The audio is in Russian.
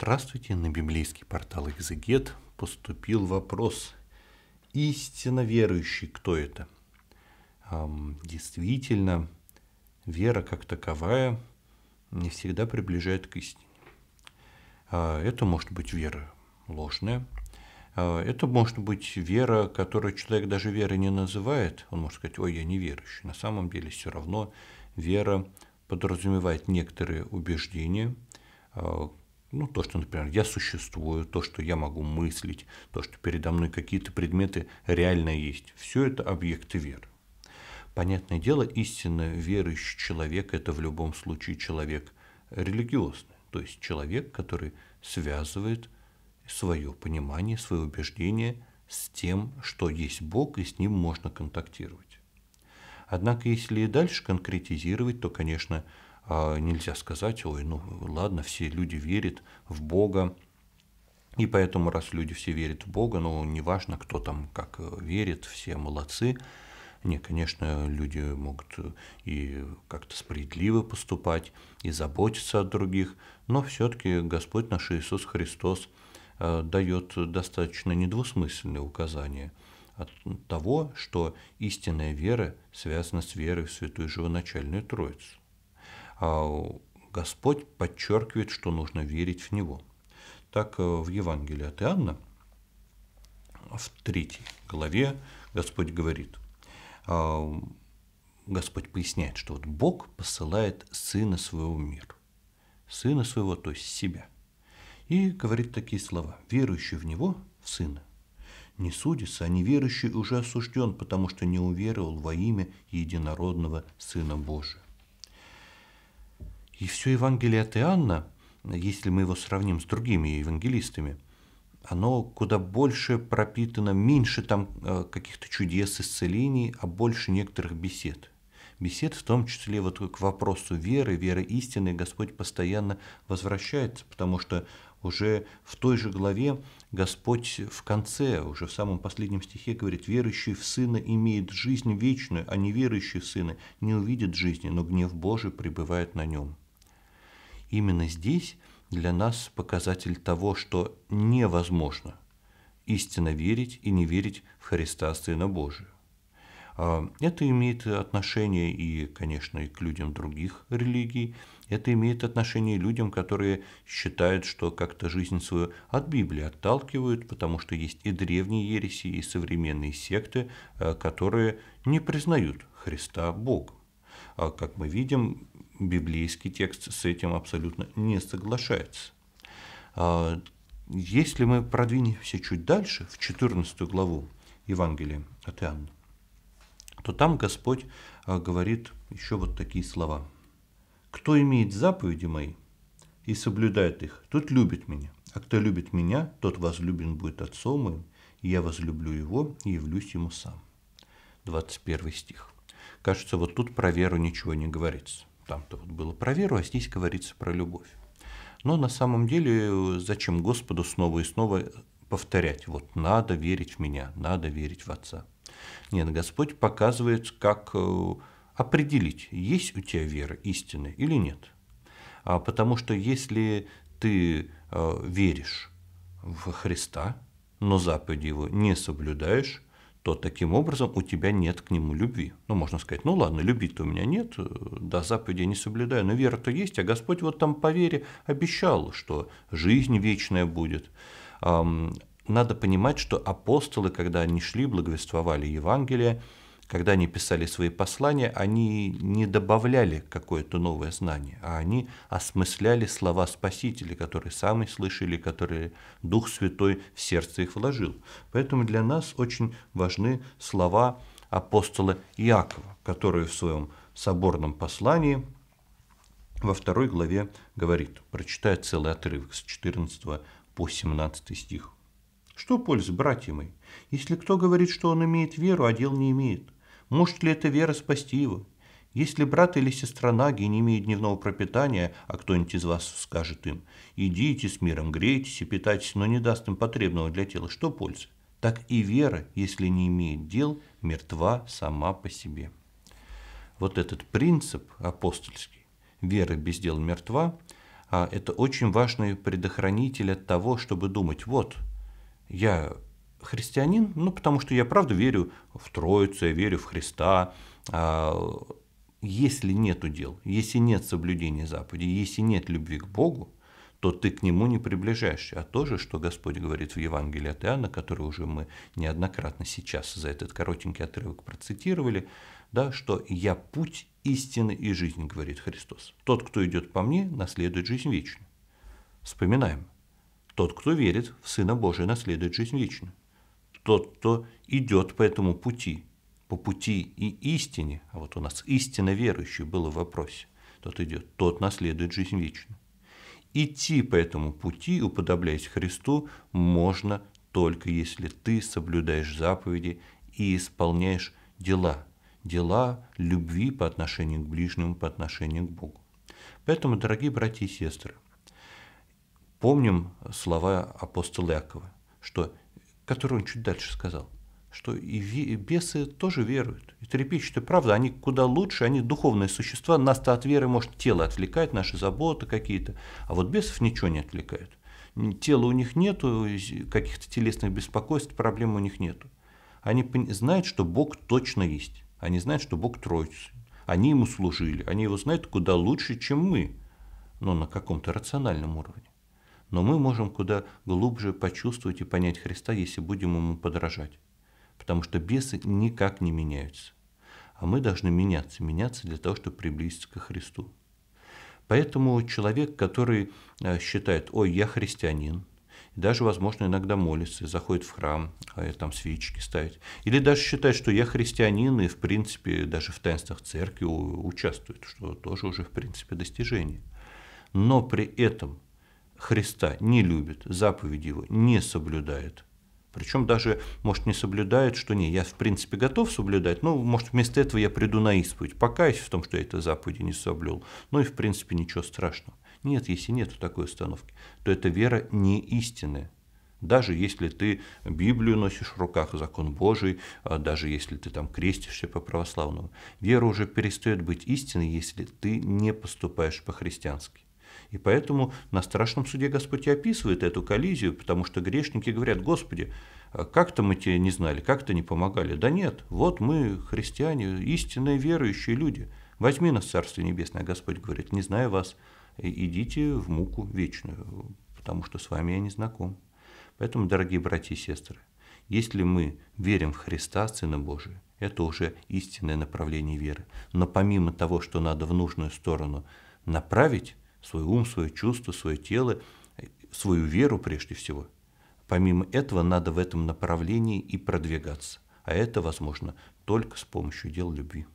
Здравствуйте, на библейский портал «Экзегет» поступил вопрос. Истинно верующий, кто это? действительно, вера как таковая не всегда приближает к истине. А, это может быть вера ложная, а, это может быть вера, которую человек даже верой не называет. Он может сказать, ой, я не верующий. На самом деле все равно вера подразумевает некоторые убеждения, а, ну, то, что, например, я существую, то, что я могу мыслить, то, что передо мной какие-то предметы реально есть. Все это объекты веры. Понятное дело, истинно верующий человек – это в любом случае человек религиозный. То есть человек, который связывает свое понимание, свое убеждение с тем, что есть Бог, и с ним можно контактировать. Однако, если и дальше конкретизировать, то, конечно, а, нельзя сказать, ой, ну ладно, все люди верят в Бога, и поэтому, раз люди все верят в Бога, ну, неважно, кто там как э, верит, все молодцы. Не, конечно, люди могут э, и как-то справедливо поступать, и заботиться о других, но все-таки Господь наш Иисус Христос э, дает достаточно недвусмысленные указания от того, что истинная вера связана с верой в Святую Живоначальную Троицу. А, Господь подчеркивает, что нужно верить в Него. Так э, в Евангелии от Иоанна, в третьей главе, Господь говорит, а, Господь поясняет, что вот Бог посылает Сына Своего в мир, Сына Своего, то есть себя, и говорит такие слова, верующий в Него, в Сына, не судится, а неверующий уже осужден, потому что не уверовал во имя единородного Сына Божия. И все Евангелие от Иоанна, если мы его сравним с другими евангелистами, оно куда больше пропитано, меньше там э, каких-то чудес, исцелений, а больше некоторых бесед. Бесед в том числе вот к вопросу веры, веры истины Господь постоянно возвращается, потому что уже в той же главе Господь в конце, уже в самом последнем стихе говорит, «Верующий в Сына имеет жизнь вечную, а неверующий в Сына не увидит жизни, но гнев Божий пребывает на нем». Именно здесь для нас показатель того, что невозможно истинно верить и не верить в Христа Сына Божия. А, это имеет отношение и, конечно, и к людям других религий. Это имеет отношение и людям, которые считают, что как-то жизнь свою от Библии отталкивают, потому что есть и древние ереси, и современные секты, а, которые не признают Христа Бога. А как мы видим, библейский текст с этим абсолютно не соглашается. А если мы продвинемся чуть дальше, в 14 главу Евангелия от Иоанна, то там Господь а, говорит еще вот такие слова. «Кто имеет заповеди мои и соблюдает их, тот любит меня, а кто любит меня, тот возлюблен будет отцом моим, и я возлюблю его и явлюсь ему сам». 21 стих. Кажется, вот тут про веру ничего не говорится. Там-то вот было про веру, а здесь говорится про любовь. Но на самом деле э, зачем Господу снова и снова повторять, вот надо верить в меня, надо верить в Отца. Нет, Господь показывает, как э, определить, есть у тебя вера истинная или нет. А потому что если ты э, веришь в Христа, но заповеди его не соблюдаешь, то таким образом у тебя нет к нему любви. Ну, можно сказать, ну ладно, любви-то у меня нет, э, да, заповеди я не соблюдаю, но вера-то есть, а Господь вот там по вере обещал, что жизнь вечная будет. Надо понимать, что апостолы, когда они шли, благовествовали Евангелие, когда они писали свои послания, они не добавляли какое-то новое знание, а они осмысляли слова Спасителя, которые сами слышали, которые Дух Святой в сердце их вложил. Поэтому для нас очень важны слова апостола Иакова, который в своем соборном послании во второй главе говорит, прочитая целый отрывок с 14 по 17 стих. «Что пользы, братья мои, если кто говорит, что он имеет веру, а дел не имеет? Может ли эта вера спасти его? Если брат или сестра Наги не имеет дневного пропитания, а кто-нибудь из вас скажет им, идите с миром, грейтесь и питайтесь, но не даст им потребного для тела, что пользы? Так и вера, если не имеет дел, мертва сама по себе. Вот этот принцип апостольский, вера без дел мертва, а это очень важный предохранитель от того, чтобы думать, вот, я христианин, ну, потому что я правда верю в Троицу, я верю в Христа. А, если нет дел, если нет соблюдения заповедей, если нет любви к Богу, то ты к нему не приближаешься. А то же, что Господь говорит в Евангелии от Иоанна, который уже мы неоднократно сейчас за этот коротенький отрывок процитировали, да, что «я путь истины и жизнь», говорит Христос. «Тот, кто идет по мне, наследует жизнь вечную». Вспоминаем. «Тот, кто верит в Сына Божия, наследует жизнь вечную» тот, кто идет по этому пути, по пути и истине, а вот у нас истинно верующий было в вопросе, тот идет, тот наследует жизнь вечную. Идти по этому пути, уподобляясь Христу, можно только если ты соблюдаешь заповеди и исполняешь дела, дела любви по отношению к ближнему, по отношению к Богу. Поэтому, дорогие братья и сестры, помним слова апостола Якова, что которую он чуть дальше сказал, что и бесы тоже веруют, и трепещут, и правда, они куда лучше, они духовные существа, нас-то от веры, может, тело отвлекает, наши заботы какие-то, а вот бесов ничего не отвлекает. Тела у них нету, каких-то телесных беспокойств, проблем у них нету. Они знают, что Бог точно есть, они знают, что Бог Троица, они ему служили, они его знают куда лучше, чем мы, но на каком-то рациональном уровне но мы можем куда глубже почувствовать и понять Христа, если будем ему подражать. Потому что бесы никак не меняются. А мы должны меняться, меняться для того, чтобы приблизиться к Христу. Поэтому человек, который э, считает, ой, я христианин, даже, возможно, иногда молится, заходит в храм, а, там свечки ставит. Или даже считает, что я христианин и, в принципе, даже в таинствах церкви участвует, что тоже уже, в принципе, достижение. Но при этом Христа не любит, заповеди его не соблюдает. Причем даже, может, не соблюдает, что не, я в принципе готов соблюдать, но, может, вместо этого я приду на исповедь, покаюсь в том, что я это заповеди не соблюл, ну и, в принципе, ничего страшного. Нет, если нет такой установки, то эта вера не истинная. Даже если ты Библию носишь в руках, закон Божий, а даже если ты там крестишься по православному, вера уже перестает быть истиной, если ты не поступаешь по-христиански. И поэтому на страшном суде Господь и описывает эту коллизию, потому что грешники говорят, Господи, а как-то мы тебе не знали, как-то не помогали. Да нет, вот мы, христиане, истинные верующие люди. Возьми нас, Царство Небесное, Господь говорит, не знаю вас, идите в муку вечную, потому что с вами я не знаком. Поэтому, дорогие братья и сестры, если мы верим в Христа, Сына Божия, это уже истинное направление веры. Но помимо того, что надо в нужную сторону направить, свой ум, свое чувство, свое тело, свою веру прежде всего. Помимо этого надо в этом направлении и продвигаться. А это возможно только с помощью дел любви.